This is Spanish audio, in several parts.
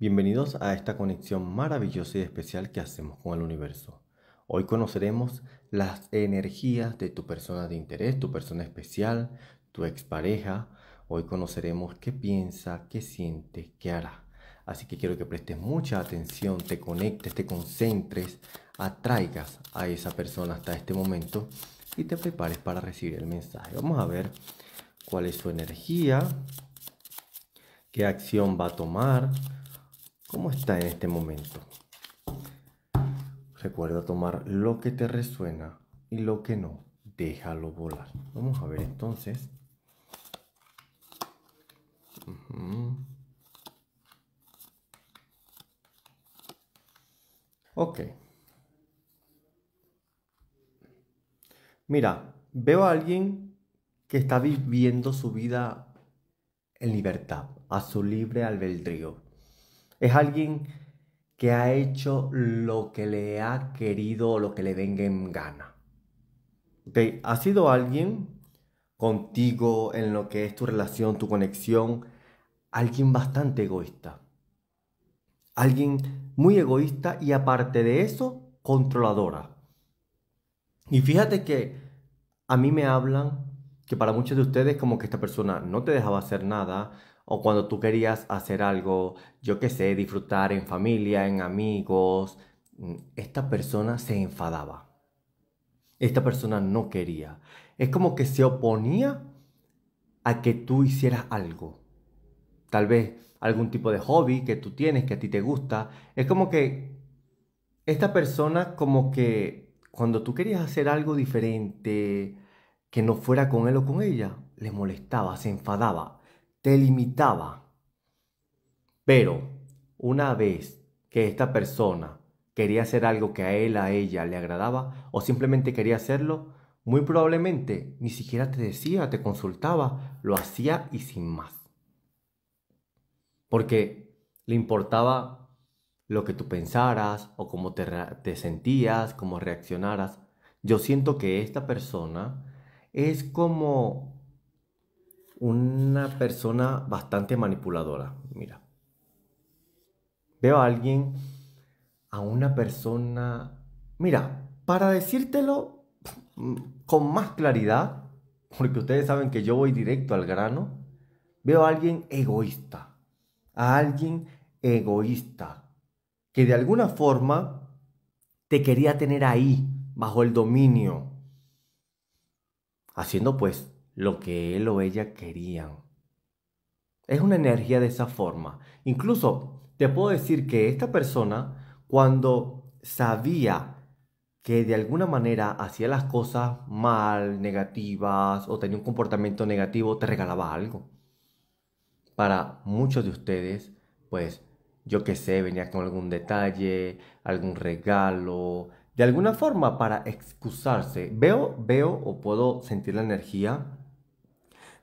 Bienvenidos a esta conexión maravillosa y especial que hacemos con el universo. Hoy conoceremos las energías de tu persona de interés, tu persona especial, tu expareja. Hoy conoceremos qué piensa, qué siente, qué hará. Así que quiero que prestes mucha atención, te conectes, te concentres, atraigas a esa persona hasta este momento y te prepares para recibir el mensaje. Vamos a ver cuál es su energía, qué acción va a tomar ¿Cómo está en este momento? Recuerda tomar lo que te resuena y lo que no, déjalo volar. Vamos a ver entonces. Ok. Mira, veo a alguien que está viviendo su vida en libertad, a su libre albedrío es alguien que ha hecho lo que le ha querido o lo que le venga en gana. Ha sido alguien contigo en lo que es tu relación, tu conexión, alguien bastante egoísta. Alguien muy egoísta y aparte de eso, controladora. Y fíjate que a mí me hablan que para muchos de ustedes como que esta persona no te dejaba hacer nada, o cuando tú querías hacer algo, yo qué sé, disfrutar en familia, en amigos, mm, esta persona se enfadaba. Esta persona no quería. Es como que se oponía a que tú hicieras algo. Tal vez algún tipo de hobby que tú tienes, que a ti te gusta. Es como que esta persona como que cuando tú querías hacer algo diferente, que no fuera con él o con ella, le molestaba, se enfadaba, limitaba, Pero una vez que esta persona quería hacer algo que a él, a ella le agradaba o simplemente quería hacerlo, muy probablemente ni siquiera te decía, te consultaba, lo hacía y sin más. Porque le importaba lo que tú pensaras o cómo te, te sentías, cómo reaccionaras. Yo siento que esta persona es como una persona bastante manipuladora. Mira, veo a alguien, a una persona... Mira, para decírtelo mm, con más claridad, porque ustedes saben que yo voy directo al grano, veo a alguien egoísta, a alguien egoísta, que de alguna forma te quería tener ahí, bajo el dominio, haciendo pues lo que él o ella querían. Es una energía de esa forma. Incluso te puedo decir que esta persona, cuando sabía que de alguna manera hacía las cosas mal, negativas o tenía un comportamiento negativo, te regalaba algo. Para muchos de ustedes, pues yo qué sé, venía con algún detalle, algún regalo, de alguna forma para excusarse. Veo, veo o puedo sentir la energía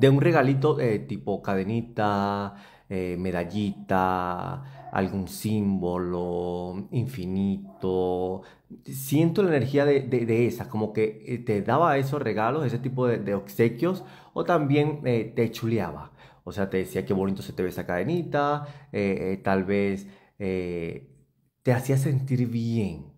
de un regalito tipo cadenita, eh, medallita, algún símbolo, infinito. Siento la energía de, de, como que eh, te daba esos regalos, ese tipo de, obsequios, o también eh, te chuleaba. O sea, te decía qué bonito se te ve esa cadenita, tal vez te hacía sentir bien,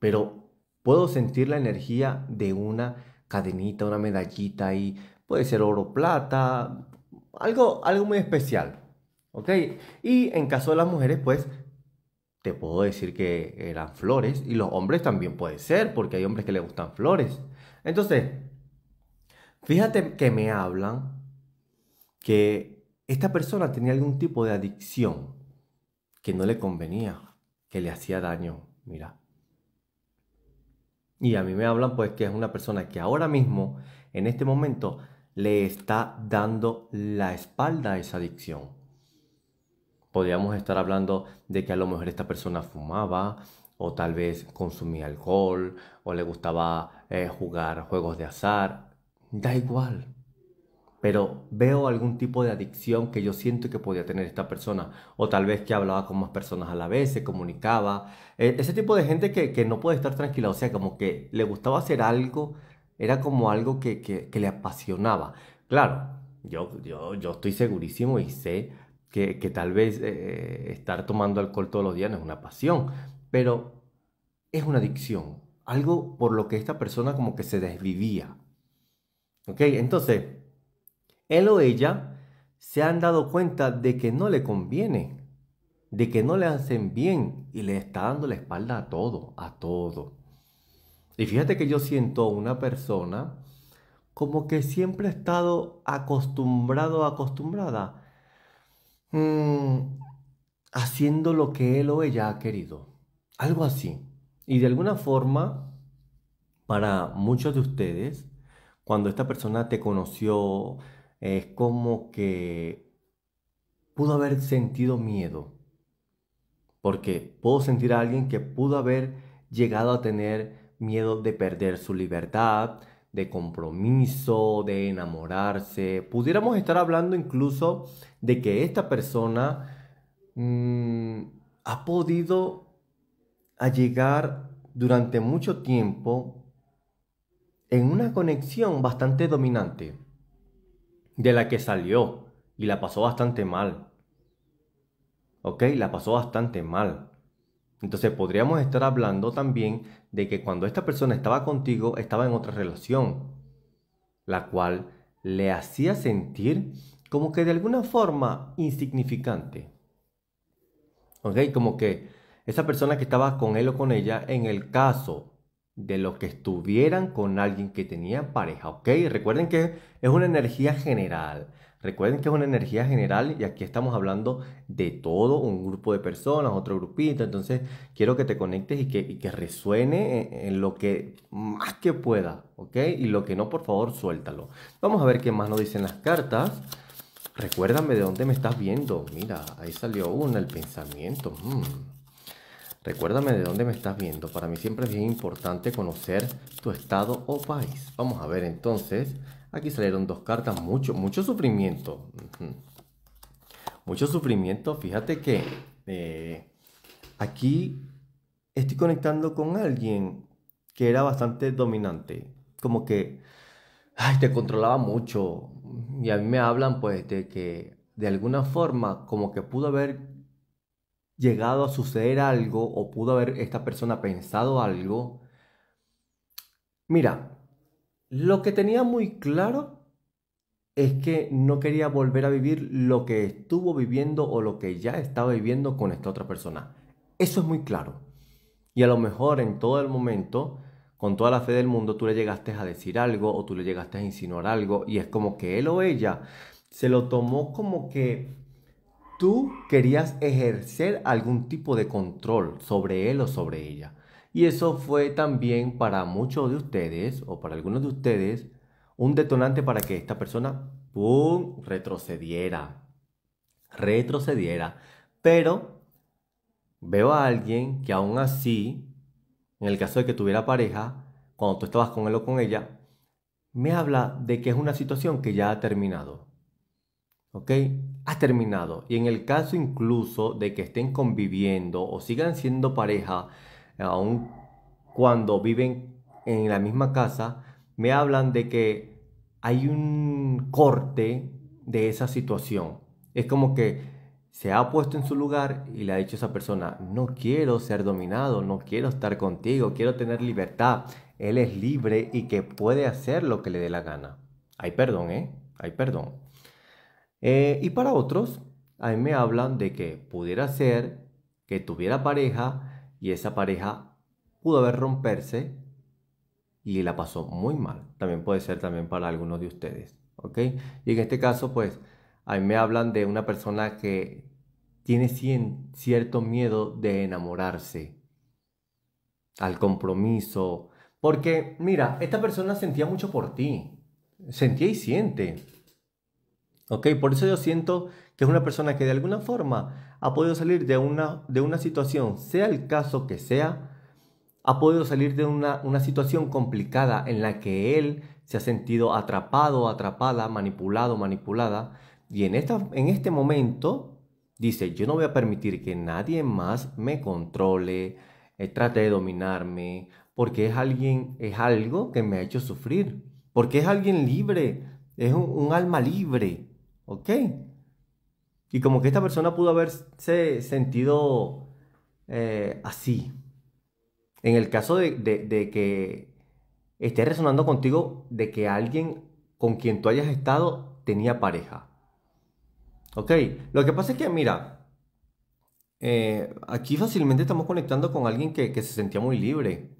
pero puedo sentir la energía de una cadenita, una medallita ahí puede ser oro, plata, algo, algo muy especial. ¿Ok? Y en caso de las mujeres, pues te puedo decir que eran flores y los hombres también puede ser, porque hay hombres que le gustan flores. Entonces, fíjate que me hablan que esta persona tenía algún tipo de adicción que no le convenía, que le hacía daño, mira. Y a mí me hablan pues que es una persona que ahora mismo, en este momento, le está dando la espalda a esa adicción. Podríamos estar hablando de que a lo mejor esta persona fumaba o tal vez consumía alcohol o le gustaba eh, jugar juegos de azar. Da igual. Pero veo algún tipo de adicción que yo siento que podía tener esta persona. O tal vez que hablaba con más personas a la vez, se comunicaba. Eh, ese tipo de gente que, que no puede estar tranquila. O sea, como que le gustaba hacer algo era como algo que, le apasionaba. Claro, yo, yo, yo estoy segurísimo y sé que, que tal vez eh, estar tomando alcohol todos los días no es una pasión, pero es una adicción, algo por lo que esta persona como que se desvivía. ¿Ok? Entonces, él o ella se han dado cuenta de que no le conviene, de que no le hacen bien y le está dando la espalda a todo, a todo. Y fíjate que yo siento una persona como que siempre ha estado acostumbrado, acostumbrada, mm, haciendo lo que él o ella ha querido. Algo así. Y de alguna forma, para muchos de ustedes, cuando esta persona te conoció, es como que pudo haber sentido miedo. Porque puedo sentir a alguien que pudo haber llegado a tener miedo de perder su libertad, de compromiso, de enamorarse. Pudiéramos estar hablando incluso de que esta persona mm, ha podido llegar durante mucho tiempo en una conexión bastante dominante, de la que salió y la pasó bastante mal. ¿Ok? La pasó bastante mal. Entonces podríamos estar hablando también de que cuando esta persona estaba contigo, estaba en otra relación, la cual le hacía sentir como que de alguna forma insignificante. ¿Ok? Como que esa persona que estaba con él o con ella, en el caso de los que estuvieran con alguien que tenía pareja, ¿ok? Recuerden que es una energía general. Recuerden que es una energía general y aquí estamos hablando de todo, un grupo de personas, otro grupito. Entonces quiero que te conectes y que, resuene en, lo que más que pueda, ¿ok? Y lo que no, por favor, suéltalo. Vamos a ver qué más nos dicen las cartas. Recuérdame de dónde me estás viendo. Mira, ahí salió una, el pensamiento. Hmm. Recuérdame de dónde me estás viendo. Para mí siempre es bien importante conocer tu estado o país. Vamos a ver entonces Aquí salieron dos cartas, mucho, mucho sufrimiento. Mucho sufrimiento, fíjate que eh, aquí estoy conectando con alguien que era bastante dominante, como que ay, te controlaba mucho. Y a mí me hablan pues de que de alguna forma como que pudo haber llegado a suceder algo o pudo haber esta persona pensado algo. Mira, lo que tenía muy claro es que no quería volver a vivir lo que estuvo viviendo o lo que ya estaba viviendo con esta otra persona. Eso es muy claro. Y a lo mejor en todo el momento, con toda la fe del mundo, tú le llegaste a decir algo o tú le llegaste a insinuar algo y es como que él o ella se lo tomó como que tú querías ejercer algún tipo de control sobre él o sobre ella. Y eso fue también para muchos de ustedes, o para algunos de ustedes, un detonante para que esta persona, retrocediera. Retrocediera. Pero veo a alguien que aún así, en el caso de que tuviera pareja, cuando tú estabas con él o con ella, me habla de que es una situación que ya ha terminado. ¿Ok? Has terminado. Y en el caso incluso de que estén conviviendo o sigan siendo pareja, aun cuando viven en la misma casa, me hablan de que hay un corte de esa situación. Es como que se ha puesto en su lugar y le ha dicho a esa persona, no quiero ser dominado, no quiero estar contigo, quiero tener libertad. Él es libre y que puede hacer lo que le dé la gana. Hay perdón, ¿eh? Hay perdón. Eh, y para otros, ahí me hablan de que pudiera ser que tuviera pareja, y esa pareja pudo haber romperse y la pasó muy mal. También puede ser también para algunos de ustedes, ¿ok? Y en este caso, pues, ahí me hablan de una persona que tiene cierto miedo de enamorarse, al compromiso, porque, mira, esta persona sentía mucho por ti, sentía y siente, ¿ok? Por eso yo siento que es una persona que de alguna forma ha podido salir de una, de una situación, sea el caso que sea, ha podido salir de una, situación complicada en la que él se ha sentido atrapado, atrapada, manipulado, manipulada, y en, esta, en este momento dice, yo no voy a permitir que nadie más me controle, eh, trate de dominarme, porque es alguien, es algo que me ha hecho sufrir, porque es alguien libre, es un, un alma libre, ¿ok? Y como que esta persona pudo haberse sentido eh, así. En el caso de, que esté resonando contigo de que alguien con quien tú hayas estado tenía pareja. Ok, lo que pasa es que, mira, eh, aquí fácilmente estamos conectando con alguien que, se sentía muy libre.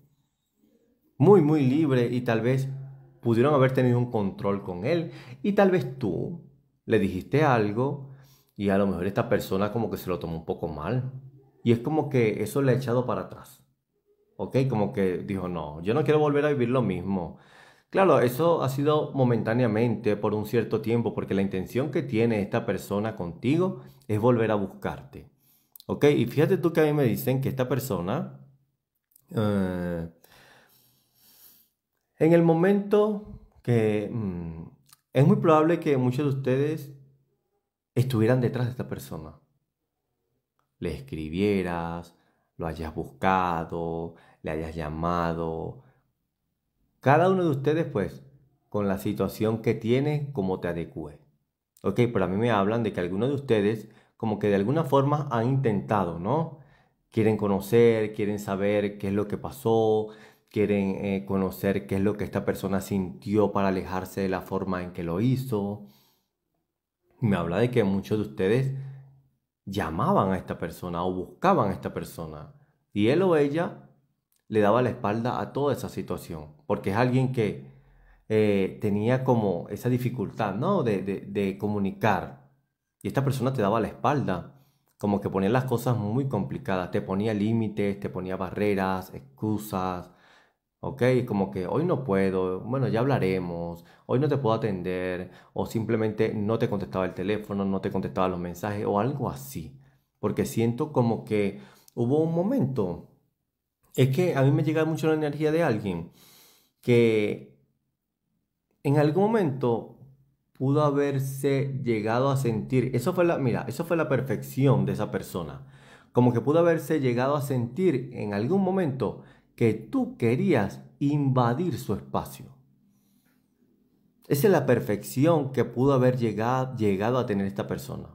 Muy, muy libre y tal vez pudieron haber tenido un control con él. Y tal vez tú le dijiste algo y a lo mejor esta persona como que se lo tomó un poco mal. Y es como que eso le ha echado para atrás. ¿Ok? Como que dijo, no, yo no quiero volver a vivir lo mismo. Claro, eso ha sido momentáneamente, por un cierto tiempo, porque la intención que tiene esta persona contigo es volver a buscarte. ¿Ok? Y fíjate tú que a mí me dicen que esta persona, eh, en el momento que... Mm, es muy probable que muchos de ustedes estuvieran detrás de esta persona. Le escribieras, lo hayas buscado, le hayas llamado. Cada uno de ustedes, pues, con la situación que tiene, como te adecue. Ok, pero a mí me hablan de que algunos de ustedes, como que de alguna forma han intentado, ¿no? Quieren conocer, quieren saber qué es lo que pasó, quieren eh, conocer qué es lo que esta persona sintió para alejarse de la forma en que lo hizo me habla de que muchos de ustedes llamaban a esta persona o buscaban a esta persona. Y él o ella le daba la espalda a toda esa situación, porque es alguien que eh, tenía como esa dificultad, ¿no? De, de comunicar. Y esta persona te daba la espalda, como que ponía las cosas muy complicadas, te ponía límites, te ponía barreras, excusas, ¿ok? Como que hoy no puedo, bueno, ya hablaremos, hoy no te puedo atender, o simplemente no te contestaba el teléfono, no te contestaba los mensajes, o algo así. Porque siento como que hubo un momento, es que a mí me llega mucho la energía de alguien que en algún momento pudo haberse llegado a sentir, eso fue la, mira, eso fue la perfección de esa persona, como que pudo haberse llegado a sentir en algún momento que tú querías invadir su espacio. Esa es la perfección que pudo haber llegado, llegado a tener esta persona.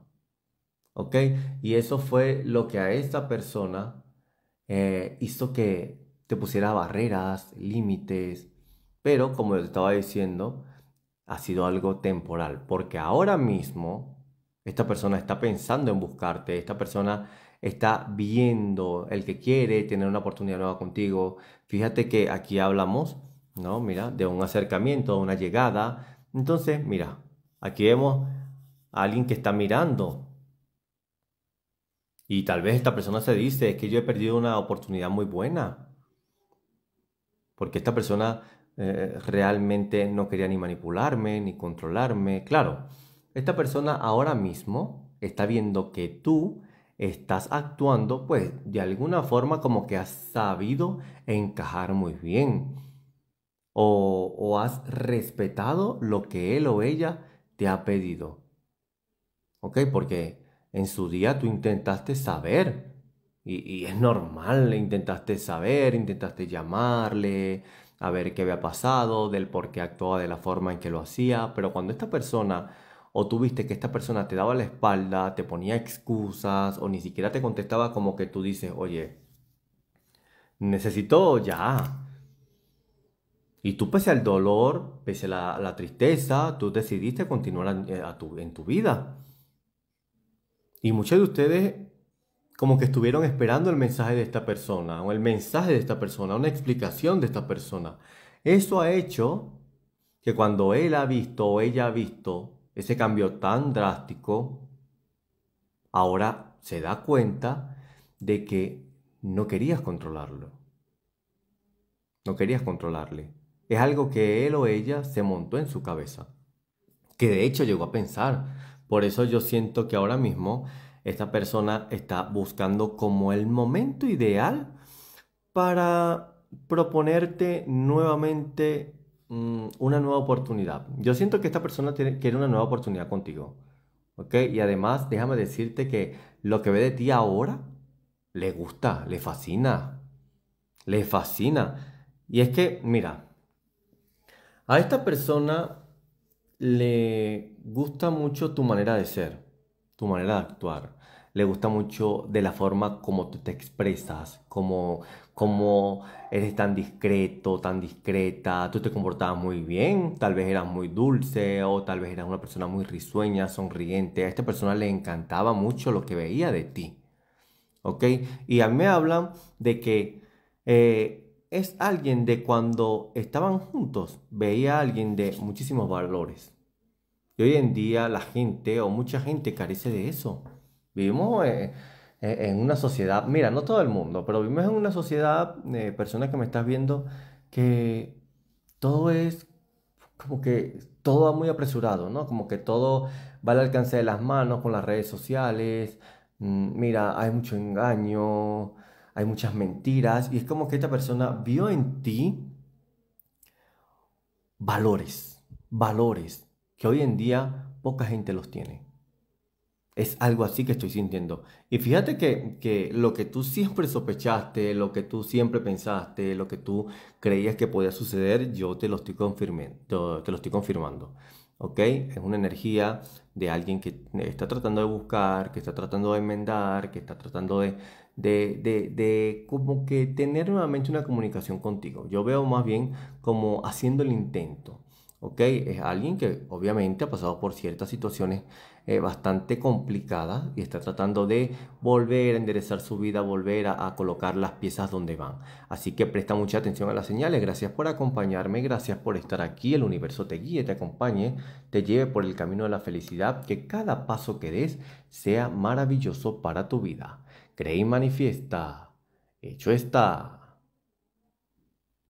¿Ok? Y eso fue lo que a esta persona eh, hizo que te pusiera barreras, límites. Pero como te estaba diciendo, ha sido algo temporal. Porque ahora mismo esta persona está pensando en buscarte. Esta persona está viendo, el que quiere tener una oportunidad nueva contigo. Fíjate que aquí hablamos, ¿no? Mira, de un acercamiento, de una llegada. Entonces, mira, aquí vemos a alguien que está mirando. Y tal vez esta persona se dice, es que yo he perdido una oportunidad muy buena. Porque esta persona eh, realmente no quería ni manipularme, ni controlarme. Claro, esta persona ahora mismo está viendo que tú estás actuando pues de alguna forma como que has sabido encajar muy bien o, o has respetado lo que él o ella te ha pedido. ¿Ok? Porque en su día tú intentaste saber y, y es normal, intentaste saber, intentaste llamarle, a ver qué había pasado, del por qué actuaba de la forma en que lo hacía, pero cuando esta persona o tuviste viste que esta persona te daba la espalda, te ponía excusas o ni siquiera te contestaba como que tú dices, oye, necesito ya. Y tú pese al dolor, pese a la, tristeza, tú decidiste continuar eh, a, tu, en tu vida. Y muchos de ustedes como que estuvieron esperando el mensaje de esta persona, o el mensaje de esta persona, una explicación de esta persona. Eso ha hecho que cuando él ha visto o ella ha visto ese cambio tan drástico, ahora se da cuenta de que no querías controlarlo. No querías controlarle. Es algo que él o ella se montó en su cabeza. Que de hecho llegó a pensar. Por eso yo siento que ahora mismo esta persona está buscando como el momento ideal para proponerte nuevamente Mm, una nueva oportunidad. Yo siento que esta persona tiene, quiere una nueva oportunidad contigo. ¿Ok? Y además, déjame decirte que lo que ve de ti ahora le gusta, le fascina. Le fascina. Y es que, mira, a esta persona le gusta mucho tu manera de ser, tu manera de actuar le gusta mucho de la forma como tú te expresas, como, como eres tan discreto, tan discreta, tú te comportabas muy bien, tal vez eras muy dulce o tal vez eras una persona muy risueña, sonriente. A esta persona le encantaba mucho lo que veía de ti. ¿Ok? Y a mí me hablan de que eh, es alguien de cuando estaban juntos, veía a alguien de muchísimos valores. Y hoy en día la gente o mucha gente carece de eso. Vivimos eh, eh, en una sociedad, mira, no todo el mundo, pero vivimos en una sociedad, de eh, personas que me estás viendo, que todo es como que todo va muy apresurado, ¿no? Como que todo va al alcance de las manos con las redes sociales, mm, mira, hay mucho engaño, hay muchas mentiras, y es como que esta persona vio en ti valores, valores que hoy en día poca gente los tiene. Es algo así que estoy sintiendo. Y fíjate que, lo que tú siempre sospechaste, lo que tú siempre pensaste, lo que tú creías que podía suceder, yo te lo estoy, confirmando, te lo estoy confirmando. ¿Ok? Es una energía de alguien que está tratando de buscar, que está tratando de enmendar, que está tratando de, de, de, de como que tener nuevamente una comunicación contigo. Yo veo más bien como haciendo el intento. ¿Ok? Es alguien que obviamente ha pasado por ciertas situaciones eh, bastante complicada y está tratando de volver a enderezar su vida, volver a, colocar las piezas donde van. Así que presta mucha atención a las señales. Gracias por acompañarme, gracias por estar aquí. El universo te guíe, te acompañe, te lleve por el camino de la felicidad. Que cada paso que des sea maravilloso para tu vida. Cree y manifiesta. Hecho está.